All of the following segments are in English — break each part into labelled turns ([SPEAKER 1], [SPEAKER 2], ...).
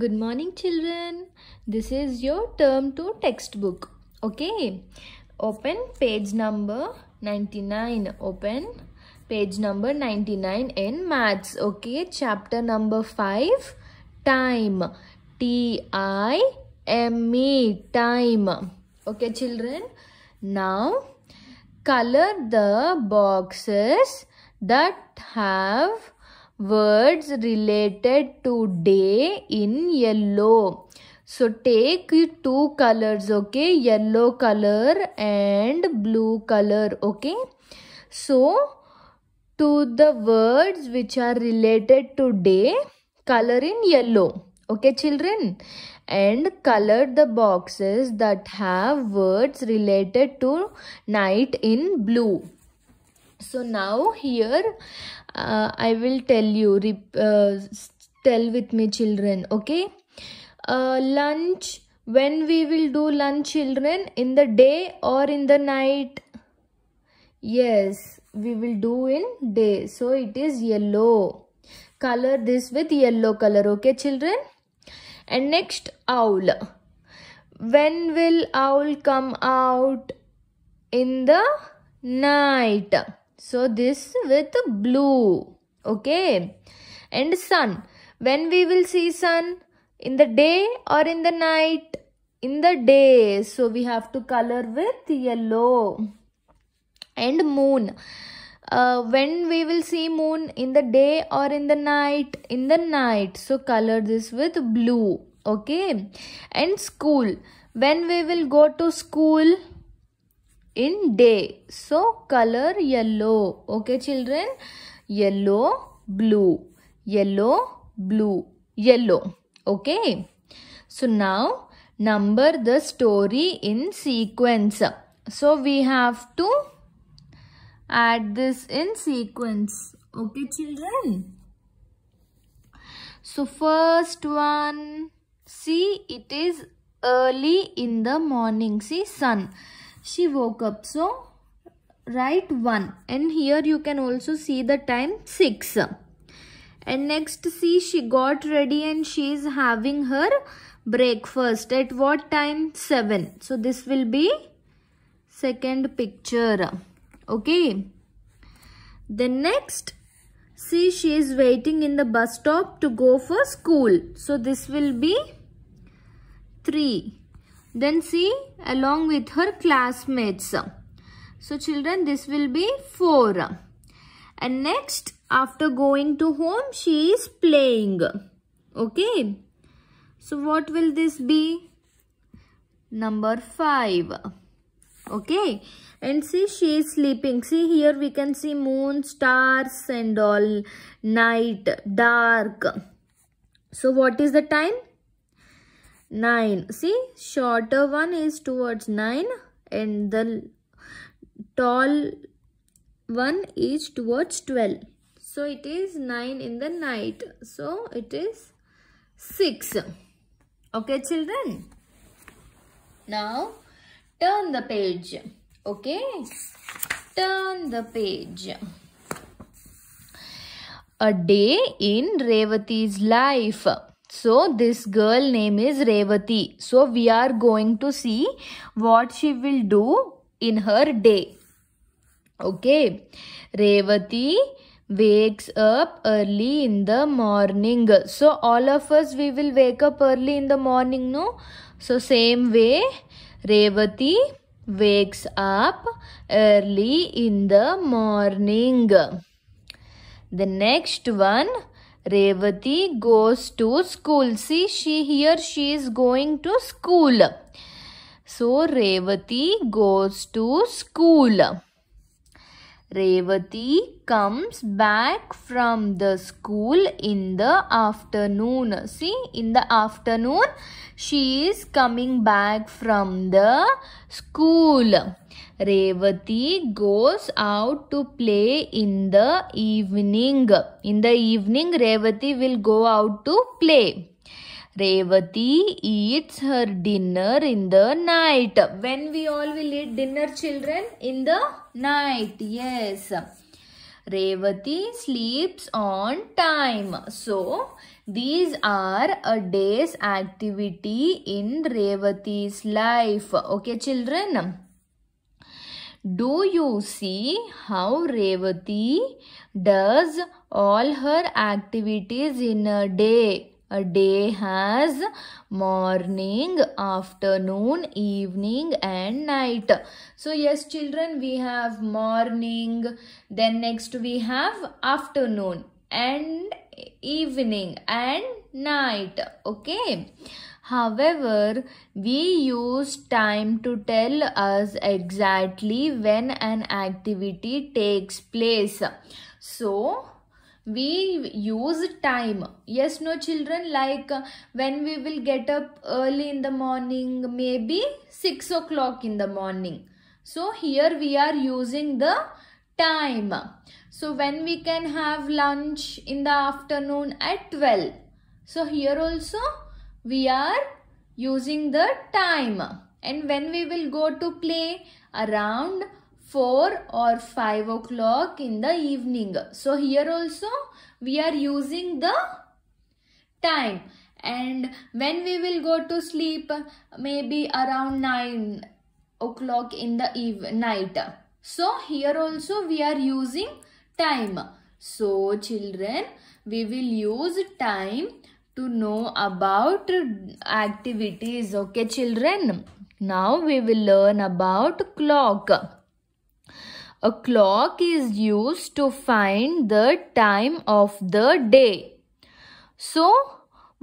[SPEAKER 1] Good morning children. This is your term 2 textbook. Okay. Open page number 99. Open page number 99 in maths. Okay. Chapter number 5. Time. T-I-M-E. Time. Okay children. Now color the boxes that have words related to day in yellow. So take two colors, okay? Yellow color and blue color, okay? So to the words which are related to day, color in yellow. Okay, children? And color the boxes that have words related to night in blue. So now here uh, i will tell you uh, tell with me children okay uh, lunch when we will do lunch children in the day or in the night yes we will do in day so it is yellow color this with yellow color okay children and next owl when will owl come out in the night so this with blue. Okay. And sun. When we will see sun? In the day or in the night? In the day. So we have to color with yellow. And moon. Uh, when we will see moon? In the day or in the night? In the night. So color this with blue. Okay. And school. When we will go to school? in day. So color yellow. Okay children. Yellow, blue. Yellow, blue. Yellow. Okay. So now number the story in sequence. So we have to add this in sequence. Okay children. So first one. See it is early in the morning. See sun she woke up so write 1 and here you can also see the time 6 and next see she got ready and she is having her breakfast at what time 7 so this will be second picture okay then next see she is waiting in the bus stop to go for school so this will be 3 then C along with her classmates. So children this will be 4. And next after going to home she is playing. Okay. So what will this be? Number 5. Okay. And see she is sleeping. See here we can see moon, stars and all. Night, dark. So what is the time? 9 see shorter one is towards 9 and the tall one is towards 12 so it is 9 in the night so it is 6 okay children now turn the page okay turn the page a day in Revati's life so this girl name is Revati. So we are going to see what she will do in her day. Okay. Revati wakes up early in the morning. So all of us we will wake up early in the morning no. So same way Revati wakes up early in the morning. The next one Revati goes to school. See, she here she is going to school. So, Revati goes to school. Revati comes back from the school in the afternoon. See, in the afternoon, she is coming back from the school. Revati goes out to play in the evening. In the evening, Revati will go out to play. Revati eats her dinner in the night. When we all will eat dinner, children? In the night, yes. Revati sleeps on time. So, these are a day's activity in Revati's life. Okay, children? Do you see how Revati does all her activities in a day? A day has morning, afternoon, evening and night. So yes children, we have morning, then next we have afternoon and evening and night. Okay. However, we use time to tell us exactly when an activity takes place. So, we use time yes no children like uh, when we will get up early in the morning maybe 6 o'clock in the morning so here we are using the time so when we can have lunch in the afternoon at 12 so here also we are using the timer. And when we will go to play? Around 4 or 5 o'clock in the evening. So here also we are using the time. And when we will go to sleep? Maybe around 9 o'clock in the eve night. So here also we are using time. So children, we will use time to know about activities okay children now we will learn about clock a clock is used to find the time of the day so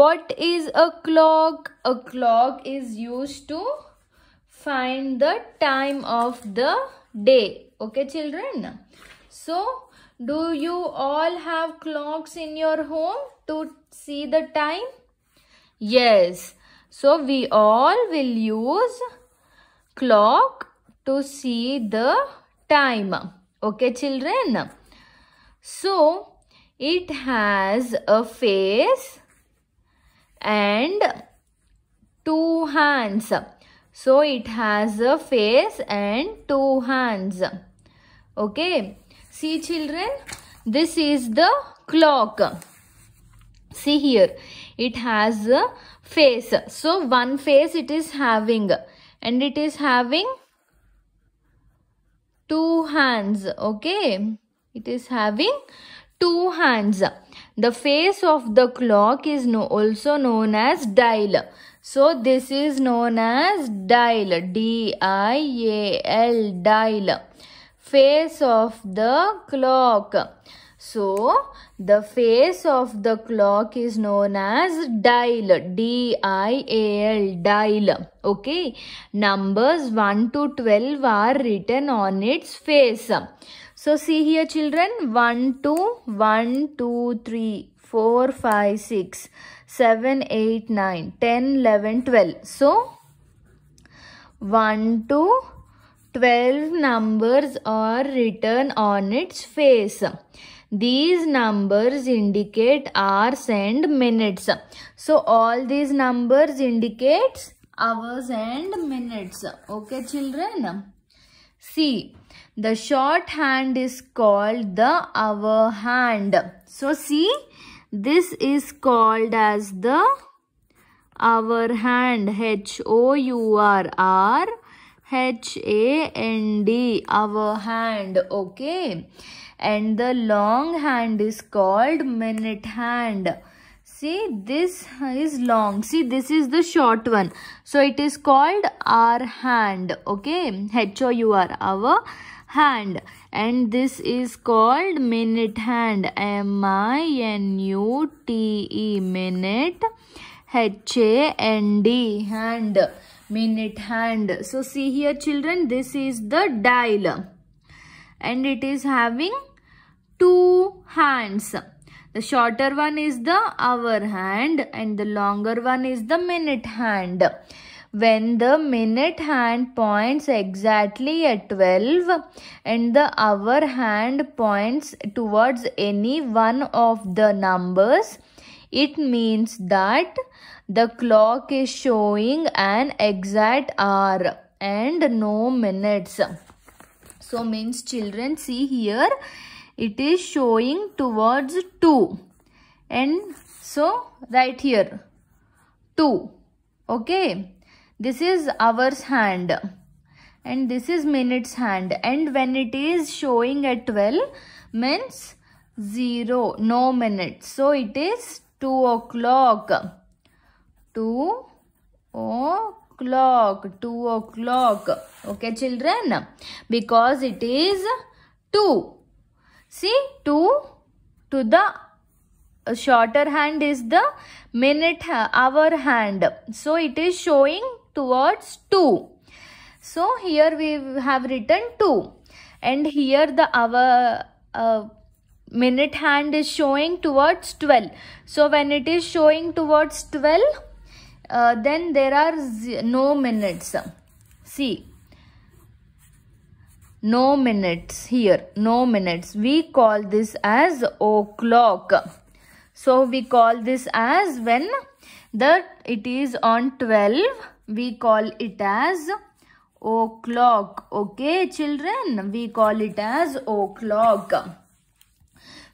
[SPEAKER 1] what is a clock a clock is used to find the time of the day okay children so do you all have clocks in your home to see the time? Yes. So we all will use clock to see the time. Okay children. So it has a face and two hands. So it has a face and two hands. Okay. See children, this is the clock. See here, it has a face. So one face it is having and it is having two hands. Okay, it is having two hands. The face of the clock is no, also known as dial. So this is known as dial. D-I-A-L dial face of the clock. So, the face of the clock is known as dial. D-I-A-L, dial. Okay. Numbers 1 to 12 are written on its face. So, see here children. 1, 2, 1, 2, 3, 4, 5, 6, 7, 8, 9, 10, 11, 12. So, 1, 2, 12 numbers are written on its face. These numbers indicate hours and minutes. So all these numbers indicates hours and minutes. Okay children? See, the short hand is called the hour hand. So see, this is called as the hour hand. H-O-U-R-R H A N D, our hand, okay? And the long hand is called minute hand. See, this is long. See, this is the short one. So, it is called our hand, okay? H-O-U-R, our hand. And this is called minute hand, M-I-N-U-T-E, minute, H-A-N-D, hand minute hand. So see here children this is the dial and it is having two hands. The shorter one is the hour hand and the longer one is the minute hand. When the minute hand points exactly at 12 and the hour hand points towards any one of the numbers, it means that the clock is showing an exact hour and no minutes. So means children see here it is showing towards 2 and so right here 2 okay this is hours hand and this is minutes hand and when it is showing at 12 means 0 no minutes so it is 2 o'clock 2 o'clock 2 o'clock okay children because it is 2 see 2 to the uh, shorter hand is the minute uh, hour hand so it is showing towards 2 so here we have written 2 and here the hour uh, minute hand is showing towards 12 so when it is showing towards 12 uh, then there are no minutes see no minutes here no minutes we call this as o'clock so we call this as when the it is on 12 we call it as o'clock okay children we call it as o'clock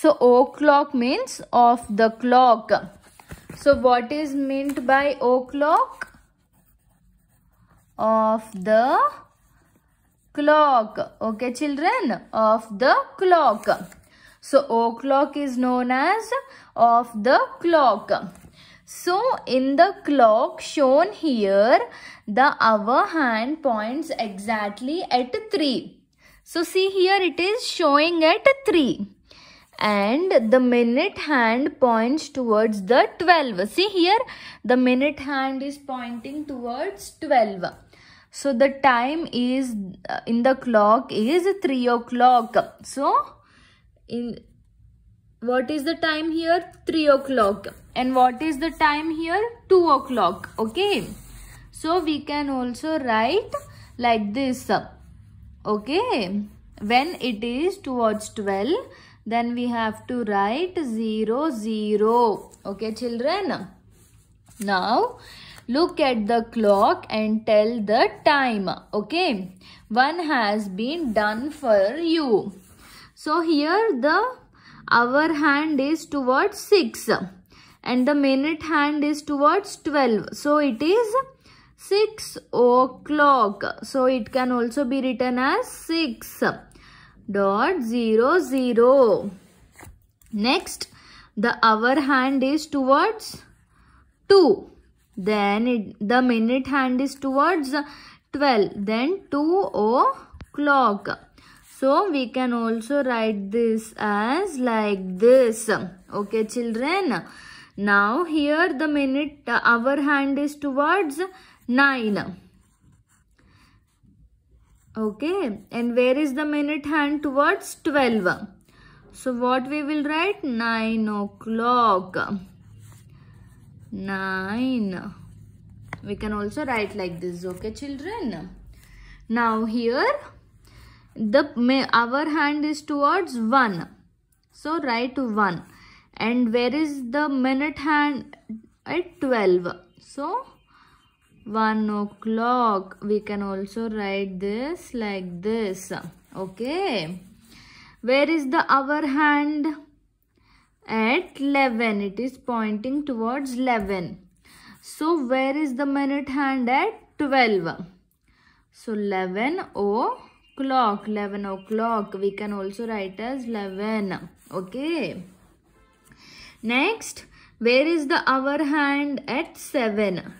[SPEAKER 1] so o'clock means of the clock so what is meant by o'clock? Of the clock. Okay children, of the clock. So o'clock is known as of the clock. So in the clock shown here, the hour hand points exactly at 3. So see here it is showing at 3 and the minute hand points towards the 12. See here, the minute hand is pointing towards 12. So the time is uh, in the clock is 3 o'clock. So in what is the time here? 3 o'clock. And what is the time here? 2 o'clock. Okay. So we can also write like this. Okay. When it is towards 12, then we have to write 0 0 okay children now look at the clock and tell the time okay one has been done for you so here the hour hand is towards 6 and the minute hand is towards 12 so it is 6 o'clock so it can also be written as 6 dot zero zero. Next, the hour hand is towards 2. Then it, the minute hand is towards 12. Then 2 o'clock. So, we can also write this as like this. Okay, children. Now, here the minute, the hour hand is towards 9. Okay. And where is the minute hand towards 12? So what we will write? 9 o'clock. 9. We can also write like this. Okay children. Now here the our hand is towards 1. So write 1. And where is the minute hand at 12? So 1 o'clock we can also write this like this okay where is the hour hand at 11 it is pointing towards 11 so where is the minute hand at 12 so 11 o'clock 11 o'clock we can also write as 11 okay next where is the hour hand at 7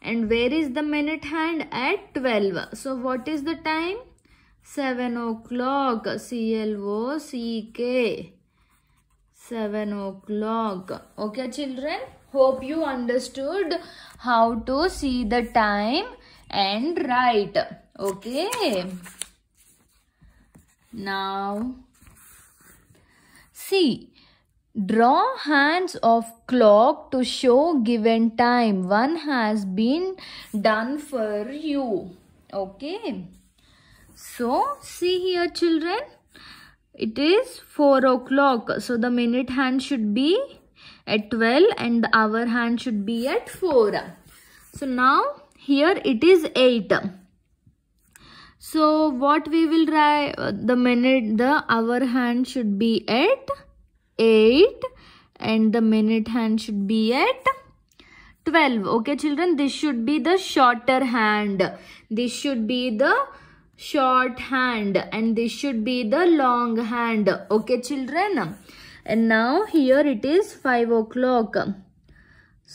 [SPEAKER 1] and where is the minute hand? At 12. So what is the time? 7 o'clock. C-L-O-C-K. 7 o'clock. Okay children. Hope you understood how to see the time and write. Okay. Now, see Draw hands of clock to show given time. One has been done for you. Okay. So, see here children. It is 4 o'clock. So, the minute hand should be at 12 and the hour hand should be at 4. So, now here it is 8. So, what we will write, the minute, the hour hand should be at 8 and the minute hand should be at 12 okay children this should be the shorter hand this should be the short hand and this should be the long hand okay children and now here it is 5 o'clock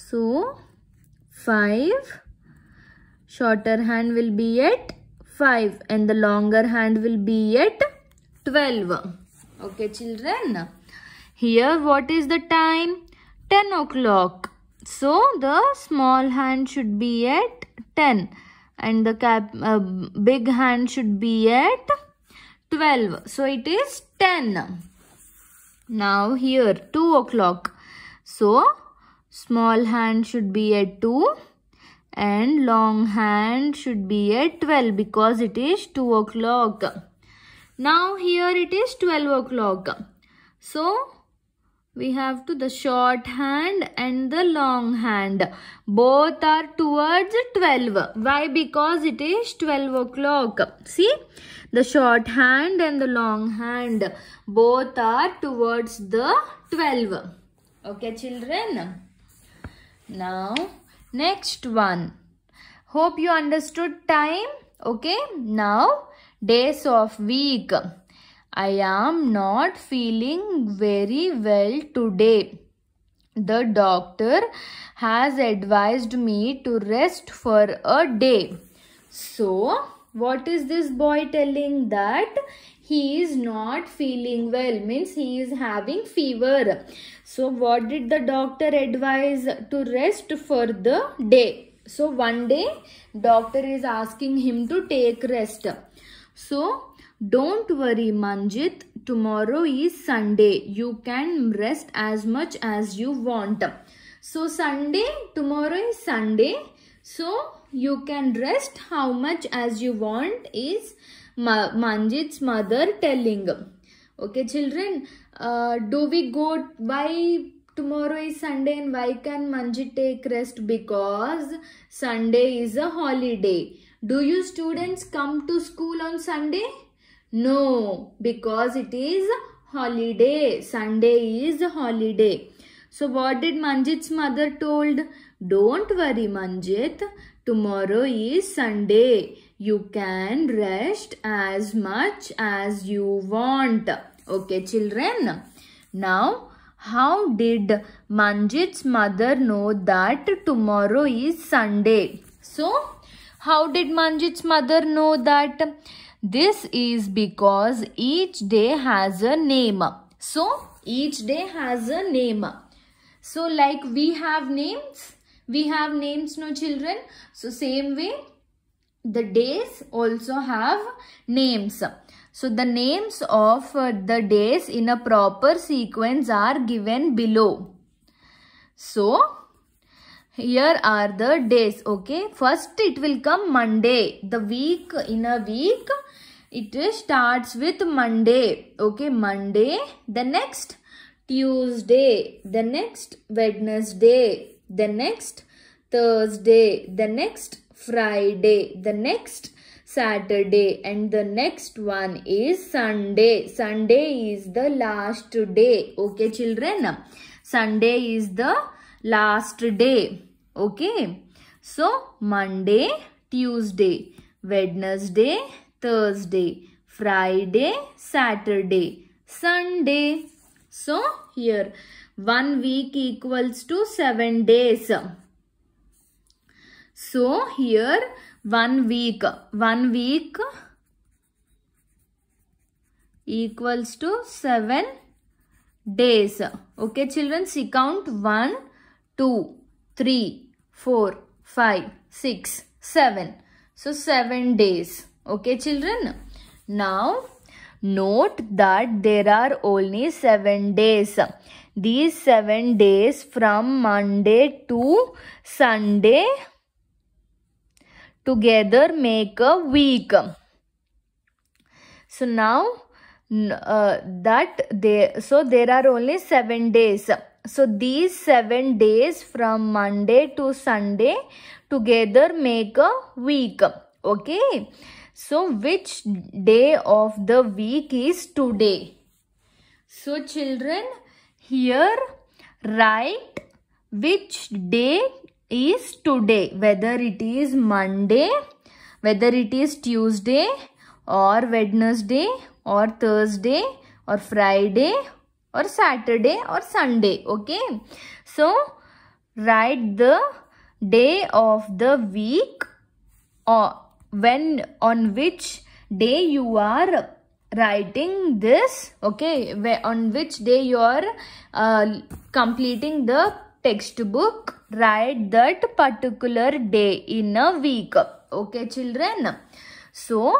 [SPEAKER 1] so 5 shorter hand will be at 5 and the longer hand will be at 12 okay children here what is the time? 10 o'clock. So the small hand should be at 10 and the cap, uh, big hand should be at 12. So it is 10. Now here 2 o'clock. So small hand should be at 2 and long hand should be at 12 because it is 2 o'clock. Now here it is 12 o'clock. So we have to the short hand and the long hand both are towards 12 why because it is 12 o'clock see the short hand and the long hand both are towards the 12 okay children now next one hope you understood time okay now days of week I am not feeling very well today. The doctor has advised me to rest for a day. So, what is this boy telling that he is not feeling well means he is having fever so what did the doctor advise to rest for the day so one day doctor is asking him to take rest so don't worry Manjit, tomorrow is Sunday. You can rest as much as you want. So Sunday, tomorrow is Sunday. So you can rest how much as you want is Manjit's mother telling. Okay children, uh, do we go by tomorrow is Sunday and why can Manjit take rest? Because Sunday is a holiday. Do you students come to school on Sunday? No, because it is holiday. Sunday is holiday. So what did Manjit's mother told? Don't worry Manjit, tomorrow is Sunday. You can rest as much as you want. Okay children. Now how did Manjit's mother know that tomorrow is Sunday? So how did Manjit's mother know that this is because each day has a name. So, each day has a name. So, like we have names. We have names, no children. So, same way, the days also have names. So, the names of uh, the days in a proper sequence are given below. So, here are the days okay first it will come monday the week in a week it starts with Monday. Okay, Monday, the next Tuesday, the next Wednesday, the next Thursday, the next Friday, the next Saturday and the next one is Sunday. Sunday is the last day. Okay children. Sunday is the last day. Okay. So Monday, Tuesday, Wednesday, Thursday, Friday, Saturday, Sunday. So, here one week equals to seven days. So, here one week, one week equals to seven days. Okay, children, see count one, two, three, four, five, six, seven. So, 7 days. Okay children. Now note that there are only 7 days. These 7 days from Monday to Sunday together make a week. So now uh, that they so there are only 7 days. So these 7 days from Monday to Sunday together make a week. Okay. So which day of the week is today? So children here write which day is today whether it is Monday whether it is Tuesday or Wednesday or Thursday or Friday or Saturday or Sunday okay so write the day of the week or uh, when on which day you are writing this okay where on which day you are uh, completing the textbook write that particular day in a week okay children so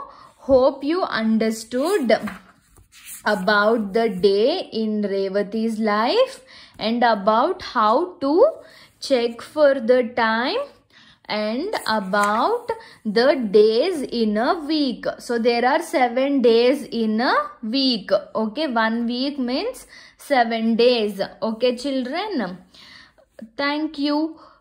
[SPEAKER 1] hope you understood about the day in Revati's life and about how to check for the time and about the days in a week. So there are seven days in a week. Okay, one week means seven days. Okay, children. Thank you.